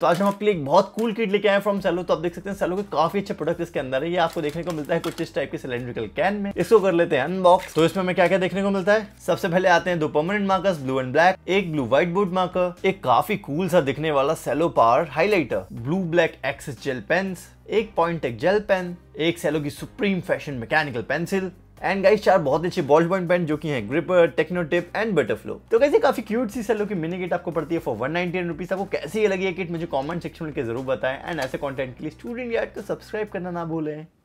तो आज हम आपके लिए एक बहुत कूल किट लेके आए फ्रॉम सेलो तो आप देख सकते हैं सेलो के काफी अच्छे प्रोडक्ट इसके अंदर है ये आपको देखने को मिलता है कुछ इस टाइप के सिलेंड्रिकल कैन में इसको कर लेते हैं अनबॉक्स तो इसमें हमें क्या क्या देखने को मिलता है सबसे पहले आते हैं दो permanent markers blue and black एक ब्लू व्हाइट बोर्ड मार्कर एक काफी कूल सा दिखने वाला सेलो पार highlighter blue black axis gel pen एक पॉइंट एक जेल पेन एक सेलो की supreme fashion mechanical pencil and guys चार बहुत अच्छे बॉल पॉइंट पेन जो कि हैं gripper techno tip and butterflow तो कैसे काफी क्यूट सी सेलो की मिनी किट आपको पड़ती है फॉर वन नाइनटी रुपीज आपको कैसी लगी है किट मुझे कमेंट सेक्शन में के जरूर बताएं एंड ऐसे कंटेंट के लिए स्टूडेंट यार्ड को सब्सक्राइब करना ना भूलें